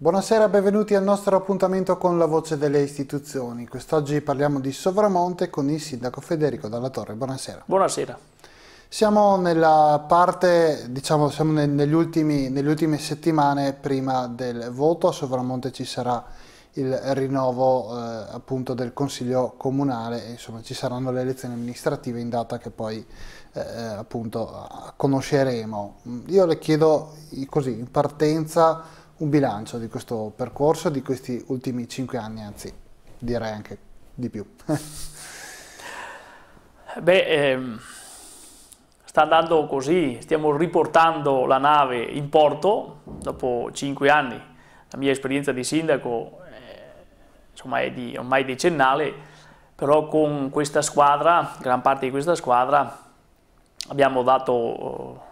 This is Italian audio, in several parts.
Buonasera benvenuti al nostro appuntamento con la voce delle istituzioni. Quest'oggi parliamo di Sovramonte con il sindaco Federico Dalla Torre. Buonasera. Buonasera. Siamo nella parte, diciamo, siamo negli ultimi, nelle ultime settimane prima del voto. A Sovramonte ci sarà il rinnovo eh, appunto del Consiglio Comunale e insomma ci saranno le elezioni amministrative in data che poi eh, eh appunto conosceremo. Io le chiedo così in partenza un bilancio di questo percorso, di questi ultimi cinque anni, anzi direi anche di più. Beh, ehm, sta andando così, stiamo riportando la nave in porto dopo cinque anni. La mia esperienza di sindaco eh, insomma, è di, ormai decennale, però con questa squadra, gran parte di questa squadra, abbiamo dato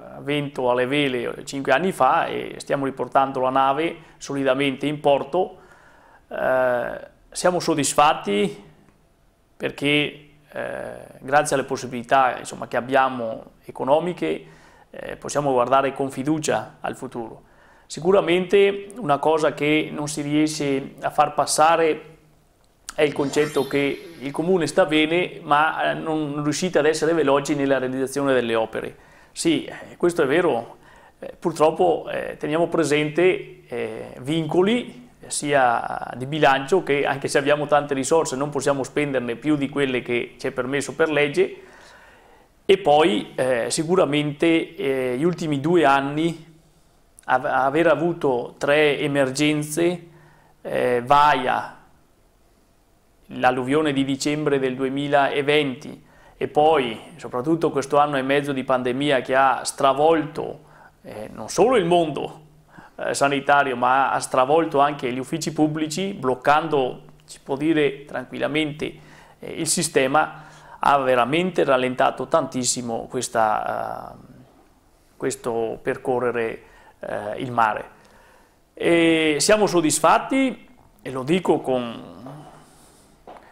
eh, vento alle vele 5 eh, anni fa e stiamo riportando la nave solidamente in porto. Eh, siamo soddisfatti perché eh, grazie alle possibilità insomma, che abbiamo economiche eh, possiamo guardare con fiducia al futuro. Sicuramente una cosa che non si riesce a far passare è il concetto che il comune sta bene ma eh, non riuscite ad essere veloci nella realizzazione delle opere. Sì, eh, questo è vero. Eh, purtroppo eh, teniamo presente eh, vincoli eh, sia di bilancio che anche se abbiamo tante risorse non possiamo spenderne più di quelle che ci è permesso per legge e poi eh, sicuramente eh, gli ultimi due anni av aver avuto tre emergenze eh, vaia l'alluvione di dicembre del 2020 e poi soprattutto questo anno e mezzo di pandemia che ha stravolto eh, non solo il mondo eh, sanitario ma ha stravolto anche gli uffici pubblici bloccando, si può dire tranquillamente, eh, il sistema ha veramente rallentato tantissimo questa, eh, questo percorrere eh, il mare. E siamo soddisfatti e lo dico con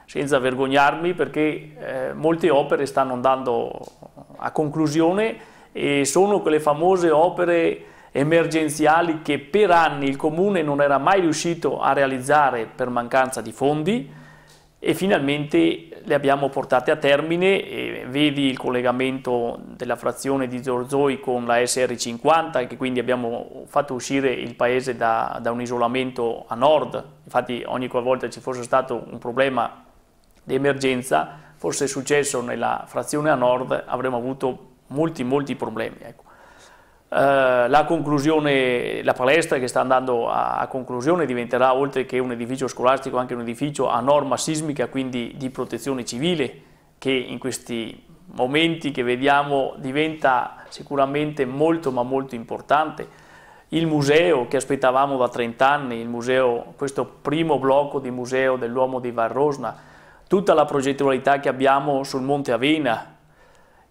senza vergognarmi perché eh, molte opere stanno andando a conclusione e sono quelle famose opere emergenziali che per anni il comune non era mai riuscito a realizzare per mancanza di fondi e finalmente le abbiamo portate a termine, vedi il collegamento della frazione di Zorzoi con la SR50 che quindi abbiamo fatto uscire il paese da, da un isolamento a nord, infatti ogni qualvolta ci fosse stato un problema di emergenza è successo nella frazione a nord avremmo avuto molti molti problemi. Ecco. Eh, la, la palestra che sta andando a, a, conclusione diventerà oltre che un edificio scolastico anche un edificio a norma sismica, quindi di protezione civile, che in questi momenti che vediamo diventa sicuramente molto ma molto importante. Il museo che aspettavamo da 30 anni, museo, questo primo blocco di museo dell'uomo di Varrosna, tutta la progettualità che abbiamo sul Monte Avena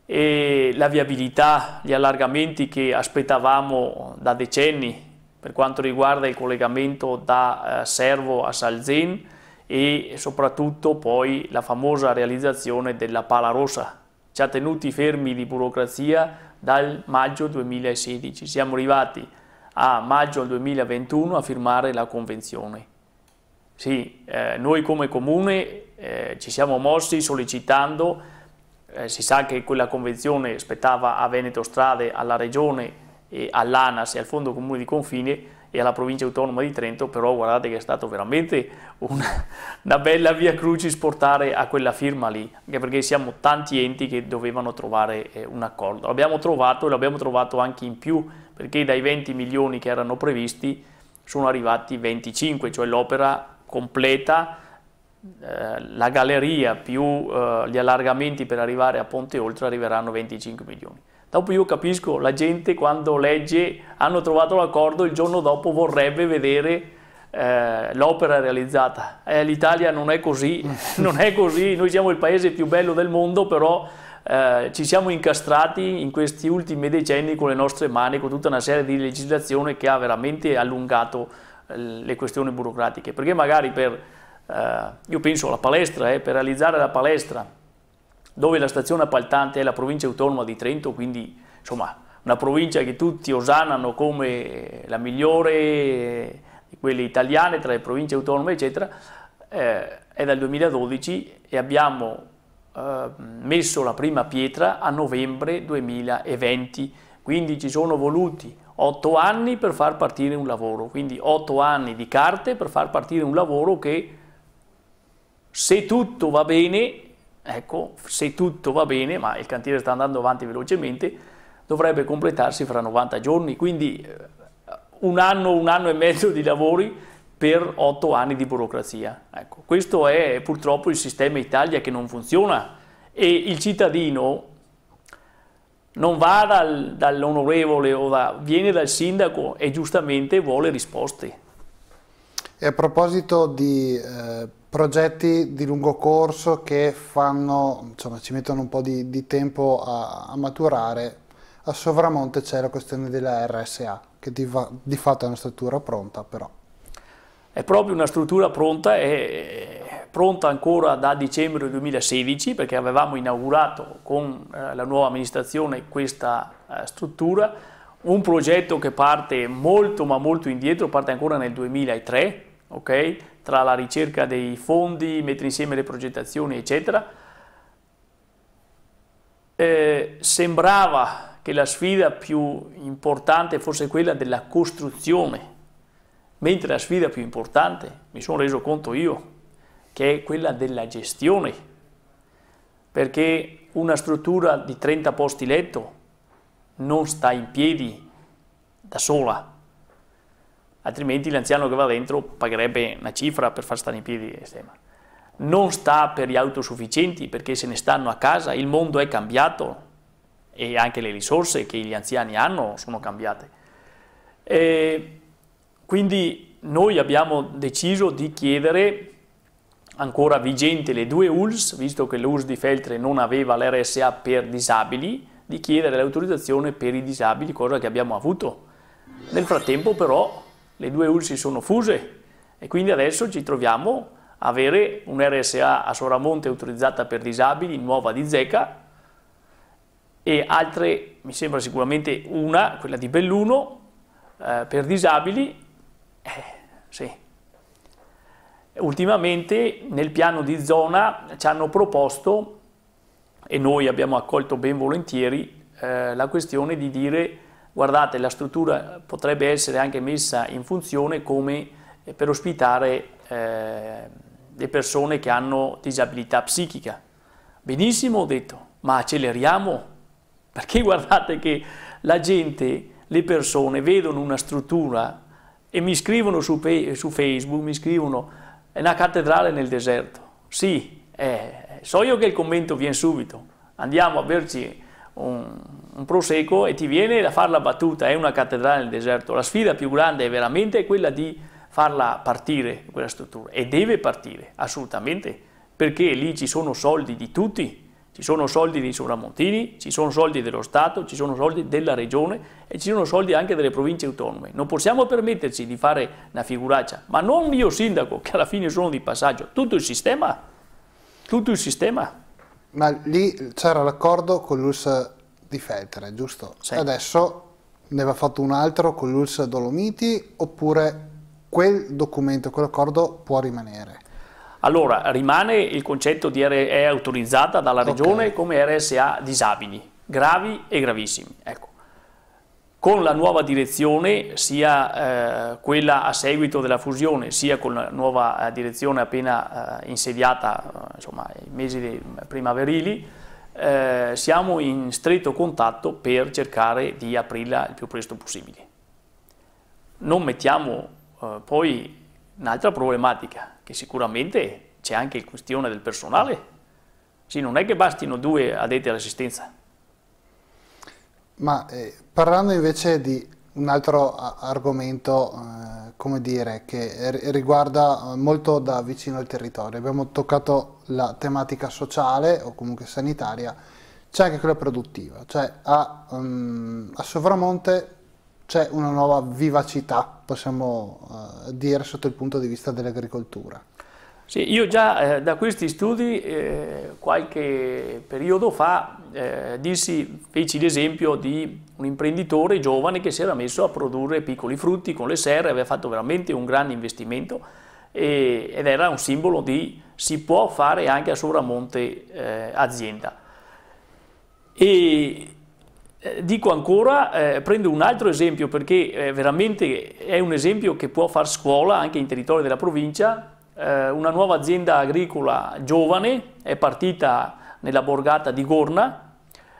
e la viabilità, gli allargamenti che aspettavamo da decenni per quanto riguarda il collegamento da eh, Servo a Salzen e soprattutto poi la famosa realizzazione della Pala Rossa. Ci ha tenuti fermi di burocrazia dal maggio 2016. Siamo arrivati a maggio 2021 a firmare la convenzione. Sì, eh, noi come comune eh, ci siamo mossi sollecitando, eh, si sa che quella convenzione spettava a Veneto Strade, alla Regione, all'ANAS e al Fondo Comune di Confine e alla provincia autonoma di Trento, però guardate che è stato veramente una, una bella via cruci sportare a quella firma lì, anche perché siamo tanti enti che dovevano trovare eh, un accordo. L'abbiamo trovato e l'abbiamo trovato anche in più, perché dai 20 milioni che erano previsti sono arrivati 25, cioè l'opera completa eh, la galleria più eh, gli allargamenti per arrivare a Ponte Oltre arriveranno 25 milioni. Dopo io capisco la gente quando legge hanno trovato l'accordo il giorno dopo vorrebbe vedere eh, l'opera realizzata. L'Italia non è così, non è così, noi siamo il paese più bello del mondo però ci siamo incastrati in questi ultimi decenni con le nostre mani, con tutta una serie di legislazione che ha veramente allungato le questioni burocratiche, perché magari per, eh, io penso alla palestra, eh, per realizzare la palestra, dove la stazione appaltante è la provincia autonoma di Trento, quindi insomma una provincia che tutti osannano come la migliore eh, di quelle italiane tra le province autonome, eccetera, eh, è dal 2012 e abbiamo eh, messo la prima pietra a novembre 2020, quindi ci sono voluti 8 anni per far partire un lavoro, quindi 8 anni di carte per far partire un lavoro che se tutto va bene, ecco, se tutto va bene, ma il cantiere sta andando avanti velocemente, dovrebbe completarsi fra 90 giorni, quindi eh, un anno, un anno e mezzo di lavori per 8 anni di burocrazia. Ecco, questo è purtroppo il sistema Italia che non funziona e il cittadino non va dal, dall'onorevole o da, viene dal sindaco e giustamente vuole risposte. E a proposito di eh, progetti di lungo corso che fanno, insomma, ci mettono un po' di, di tempo a, a, maturare, a Sovramonte c'è la questione della RSA, che di, va, di fatto è una struttura pronta però. È proprio una struttura pronta, è pronta ancora da dicembre 2016 perché avevamo inaugurato con eh, la nuova amministrazione questa eh, struttura, un progetto che parte molto ma molto indietro, parte ancora nel 2003, okay? tra la ricerca dei fondi, mettere insieme le progettazioni eccetera. Eh, sembrava che la sfida più importante fosse quella della costruzione Mentre la sfida più importante, mi sono reso conto io, che è quella della gestione, perché una struttura di 30 posti letto non sta in piedi da sola, altrimenti l'anziano che va dentro pagherebbe una cifra per far stare in piedi l'estrema. Non sta per gli autosufficienti perché se ne stanno a casa, il mondo è cambiato e anche le risorse che gli anziani hanno sono cambiate. E quindi noi abbiamo deciso di chiedere ancora vigente le due ULS, visto che l'ULS di Feltre non aveva l'RSA per disabili, di chiedere l'autorizzazione per i disabili, cosa che abbiamo avuto. Nel frattempo però le due ULS si sono fuse e quindi adesso ci troviamo a avere un RSA a Soramonte autorizzata per disabili, nuova di Zeca, e altre, mi sembra sicuramente una, quella di Belluno, eh, per disabili eh, sì. Ultimamente nel piano di zona ci hanno proposto, e noi abbiamo accolto ben volentieri, eh, la questione di dire guardate la struttura potrebbe essere anche messa in funzione come eh, per ospitare eh, le persone che hanno disabilità psichica. Benissimo ho detto, ma acceleriamo, perché guardate che la gente, le persone vedono una struttura e mi scrivono su, su Facebook, mi scrivono, è una cattedrale nel deserto. Sì, eh, so io che il commento viene subito, andiamo a berci un, un, prosecco e ti viene da fare la battuta, è una cattedrale nel deserto. La sfida più grande è veramente quella di farla partire quella struttura e deve partire assolutamente perché lì ci sono soldi di tutti ci sono soldi dei sovramontini, ci sono soldi dello Stato, ci sono soldi della Regione e ci sono soldi anche delle province autonome. Non possiamo permetterci di fare una figuraccia, ma non io sindaco, che alla fine sono di passaggio, tutto il sistema, tutto il sistema. Ma lì c'era l'accordo con l'ULS di Feltre, giusto? Sì. Adesso ne va fatto un altro con l'ULS Dolomiti oppure quel documento, quell'accordo può rimanere? Allora, rimane il concetto di RSA autorizzata dalla regione okay. come RSA disabili, gravi e gravissimi. Ecco. Con la nuova direzione, sia eh, quella a seguito della fusione, sia con la nuova eh, direzione appena eh, insediata, eh, insomma, i mesi primaverili, eh, siamo in stretto contatto per cercare di aprirla il più presto possibile. Non mettiamo eh, poi Un'altra problematica, che sicuramente c'è anche la questione del personale. Sì, non è che bastino due addetti all'assistenza. Ma eh, parlando invece di un altro argomento, eh, come dire, che riguarda eh, molto da vicino il territorio, abbiamo toccato la tematica sociale o comunque sanitaria, c'è anche quella produttiva, cioè a, um, a Sovramonte c'è una nuova vivacità, possiamo eh, dire sotto il punto di vista dell'agricoltura. Sì, io già eh, da questi studi eh, qualche periodo fa eh, dissi, feci l'esempio di un imprenditore giovane che si era messo a produrre piccoli frutti con le serre, aveva fatto veramente un grande investimento e, ed era un simbolo di si può fare anche a sovramonte eh, azienda. E eh, dico ancora, eh, prendo un altro esempio perché eh, veramente è un esempio che può far scuola anche in territorio della provincia. Eh, una nuova azienda agricola giovane è partita nella borgata di Gorna,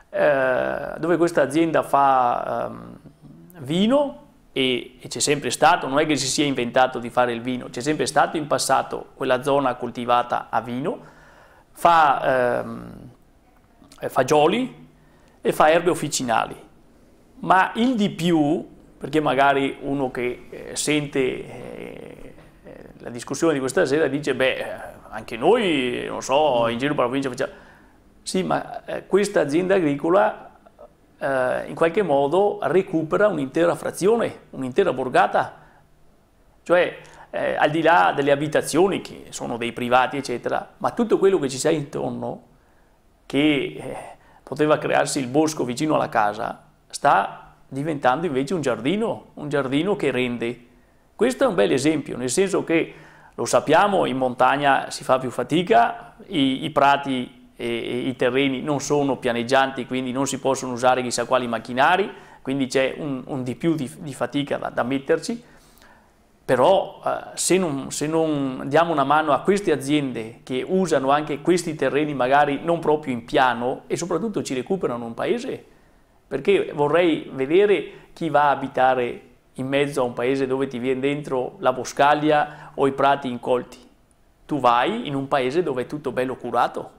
eh, dove questa azienda fa ehm, vino e, e c'è sempre stato, non è che si sia inventato di fare il vino, c'è sempre stato in passato quella zona coltivata a vino, fa ehm, fagioli, e fa erbe officinali. Ma il di più, perché magari uno che eh, sente eh, eh, la discussione di questa sera dice, beh, anche noi, non so, in giro per la provincia facciamo... Sì, ma eh, questa azienda agricola eh, in qualche modo recupera un'intera frazione, un'intera borgata, cioè eh, al di là delle abitazioni che sono dei privati eccetera, ma tutto quello che ci sta intorno che eh, poteva crearsi il bosco vicino alla casa, sta diventando invece un giardino, un giardino che rende. Questo è un bel esempio, nel senso che lo sappiamo, in montagna si fa più fatica, i, i prati e, e i terreni non sono pianeggianti, quindi non si possono usare chissà quali macchinari, quindi c'è un, un, di più di, di fatica da, da metterci, però eh, se, non, se, non, diamo una mano a queste aziende che usano anche questi terreni magari non proprio in piano e soprattutto ci recuperano un paese, perché vorrei vedere chi va a abitare in mezzo a un paese dove ti viene dentro la boscaglia o i prati incolti. Tu vai in un paese dove è tutto bello curato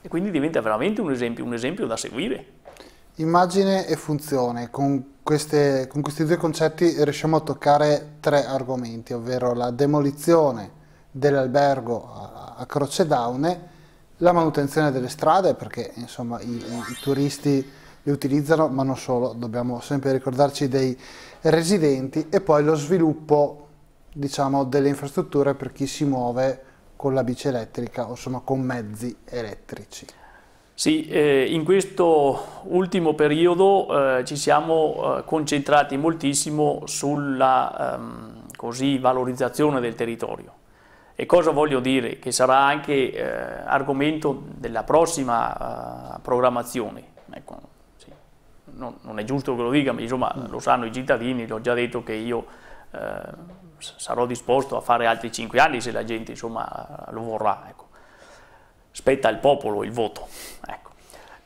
e quindi diventa veramente un esempio, un esempio da seguire. Immagine e funzione, con queste, con questi due concetti riusciamo a toccare tre argomenti, ovvero la demolizione dell'albergo a, a Croce Daune, la manutenzione delle strade, perché insomma i, i turisti le utilizzano, ma non solo, dobbiamo sempre ricordarci dei residenti, e poi lo sviluppo diciamo, delle infrastrutture per chi si muove con la bici elettrica o insomma con mezzi elettrici. Sì, eh, in questo ultimo periodo eh, ci siamo eh, concentrati moltissimo sulla ehm, così, valorizzazione del territorio. E cosa voglio dire? Che sarà anche eh, argomento della prossima eh, programmazione. Ecco, sì. non, non, è giusto che lo dica, ma insomma mm. lo sanno i cittadini, l'ho già detto che io eh, sarò disposto a fare altri cinque anni se la gente insomma, lo vorrà. Ecco spetta al popolo il voto. Ecco.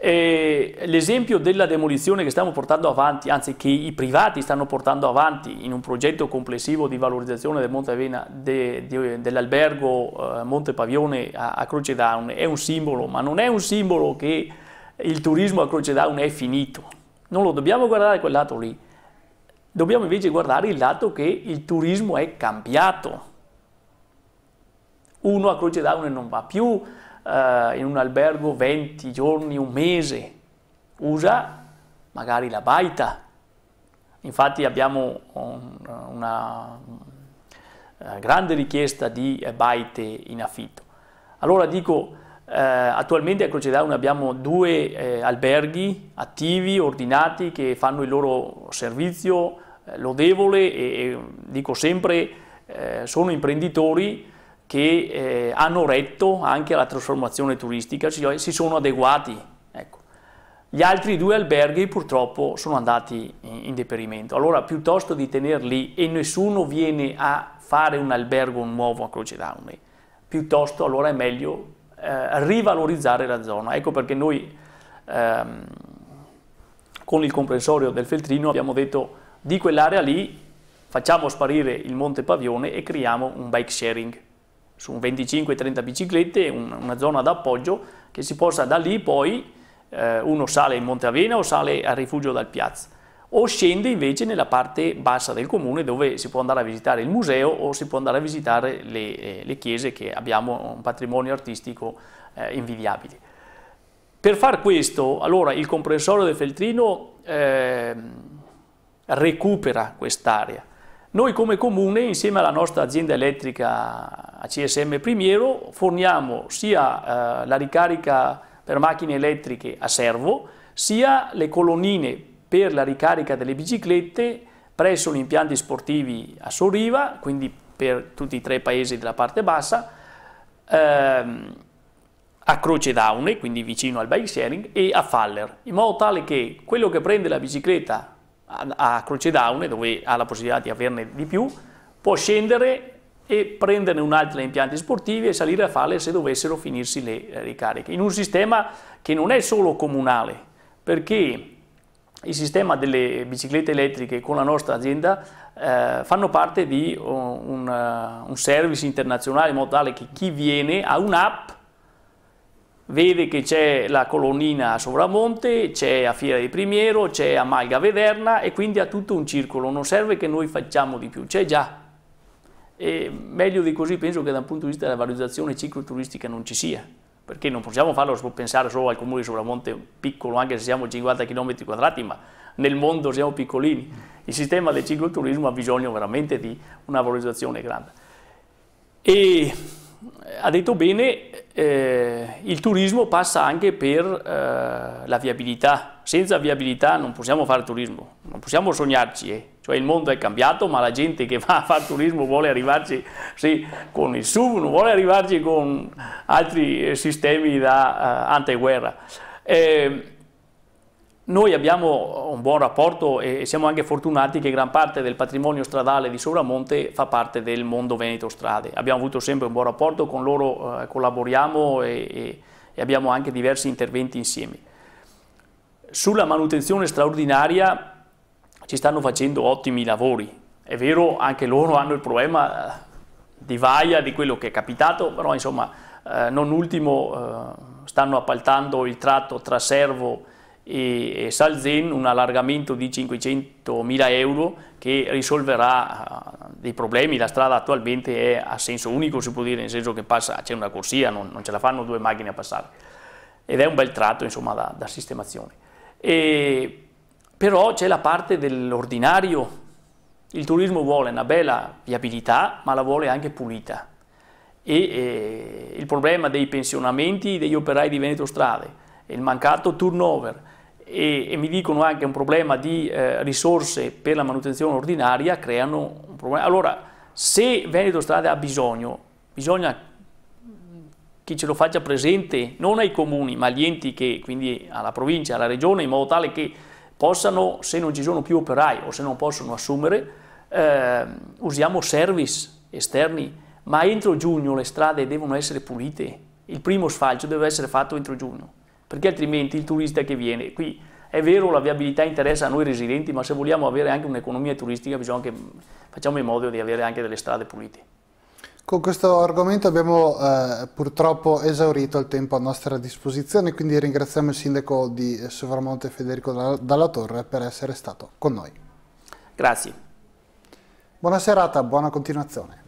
l'esempio della demolizione che stiamo portando avanti, anzi che i privati stanno portando avanti in un progetto complessivo di valorizzazione del Monte Avena, de, de, dell'albergo eh, Monte Pavione a, a Croce Down, è un simbolo, ma non è un simbolo che il turismo a Croce Down è finito. Non lo dobbiamo guardare quel lato lì, dobbiamo invece guardare il lato che il turismo è cambiato. Uno a Croce Down non va più eh, in un albergo 20 giorni, un mese, usa magari la baita. Infatti abbiamo un, una, una grande richiesta di baite in affitto. Allora dico, eh, attualmente a Croce d'Auna abbiamo due eh, alberghi attivi, ordinati, che fanno il loro servizio eh, lodevole e, e, dico sempre eh, sono imprenditori che eh, hanno retto anche alla trasformazione turistica, cioè si sono adeguati. Ecco. Gli altri due alberghi purtroppo sono andati in, in deperimento. Allora piuttosto di tenerli e nessuno viene a fare un albergo nuovo a Croce d'Aune, piuttosto allora è meglio eh, rivalorizzare la zona. Ecco perché noi ehm, con il comprensorio del Feltrino abbiamo detto di quell'area lì facciamo sparire il Monte Pavione e creiamo un bike sharing su 25-30 biciclette una zona d'appoggio che si possa da lì poi eh, uno sale in Monte Avena o sale al rifugio dal Piazza o scende invece nella parte bassa del comune dove si può andare a visitare il museo o si può andare a visitare le, eh, le chiese che abbiamo un patrimonio artistico eh, invidiabile. Per far questo, allora, il comprensorio del Feltrino ehm, recupera quest'area. Noi come comune, insieme alla nostra azienda elettrica a CSM Primiero forniamo sia eh, la ricarica per macchine elettriche a servo, sia le colonnine per la ricarica delle biciclette presso gli impianti sportivi a Sorriva, quindi per tutti i tre paesi della parte bassa, ehm, a Croce Daune, quindi vicino al bike sharing, e a Faller, in modo tale che quello che prende la bicicletta a, a Croce Daune, dove ha la possibilità di averne di più, può scendere e prenderne un'altra in impianti sportivi e salire a farle se dovessero finirsi le ricariche. Eh, in un sistema che non è solo comunale, perché il sistema delle biciclette elettriche con la nostra azienda eh, fanno parte di oh, un, un, eh, un service internazionale in modo tale che chi viene ha un'app vede che c'è la colonnina a Sovramonte, c'è a Fiera di Primiero, c'è a Malga Vederna e quindi ha tutto un circolo, non serve che noi facciamo di più, c'è già. E meglio di così penso che dal punto di vista della valorizzazione cicloturistica non ci sia, perché non possiamo farlo pensare solo al comune di Sovramonte piccolo, anche se siamo 50 km quadrati, ma nel mondo siamo piccolini. Il sistema del cicloturismo ha bisogno veramente di una valorizzazione grande. E ha detto bene, eh, il turismo passa anche per eh, la viabilità. Senza viabilità non possiamo fare turismo, non possiamo sognarci. Eh. Cioè il mondo è cambiato, ma la gente che va a fare turismo vuole arrivarci sì, con il SUV, non vuole arrivarci con altri eh, sistemi da uh, anteguerra. Eh, noi abbiamo un buon rapporto e siamo anche fortunati che gran parte del patrimonio stradale di Sovramonte fa parte del mondo Veneto Strade. Abbiamo avuto sempre un buon rapporto, con loro eh, collaboriamo e, e abbiamo anche diversi interventi insieme. Sulla manutenzione straordinaria ci stanno facendo ottimi lavori. È vero, anche loro hanno il problema eh, di vaia di quello che è capitato, però insomma, eh, non ultimo stanno appaltando il tratto tra Servo e e Salzen un allargamento di 500.000 euro che risolverà eh, dei problemi, la strada attualmente è a senso unico si può dire, nel senso che passa, c'è una corsia, non, non, ce la fanno due macchine a passare ed è un bel tratto insomma da, da sistemazione. E, però c'è la parte dell'ordinario, il turismo vuole una bella viabilità ma la vuole anche pulita e eh, il problema dei pensionamenti degli operai di Veneto Strade, il mancato turnover, e, e mi dicono anche un problema di eh, risorse per la manutenzione ordinaria, creano un problema. Allora, se Veneto Strade ha bisogno, bisogna che ce lo faccia presente non ai comuni ma agli enti che quindi alla provincia, alla regione in modo tale che possano se non ci sono più operai o se non possono assumere eh, usiamo service esterni ma entro giugno le strade devono essere pulite il primo sfalcio deve essere fatto entro giugno perché altrimenti il turista che viene qui, è vero la viabilità interessa a noi residenti, ma se vogliamo avere anche un'economia turistica bisogna che mm, facciamo in modo di avere anche delle strade pulite. Con questo argomento abbiamo eh, purtroppo esaurito il tempo a nostra disposizione, quindi ringraziamo il sindaco di eh, Sovramonte Federico Dalla Torre per essere stato con noi. Grazie. Buona serata, buona continuazione.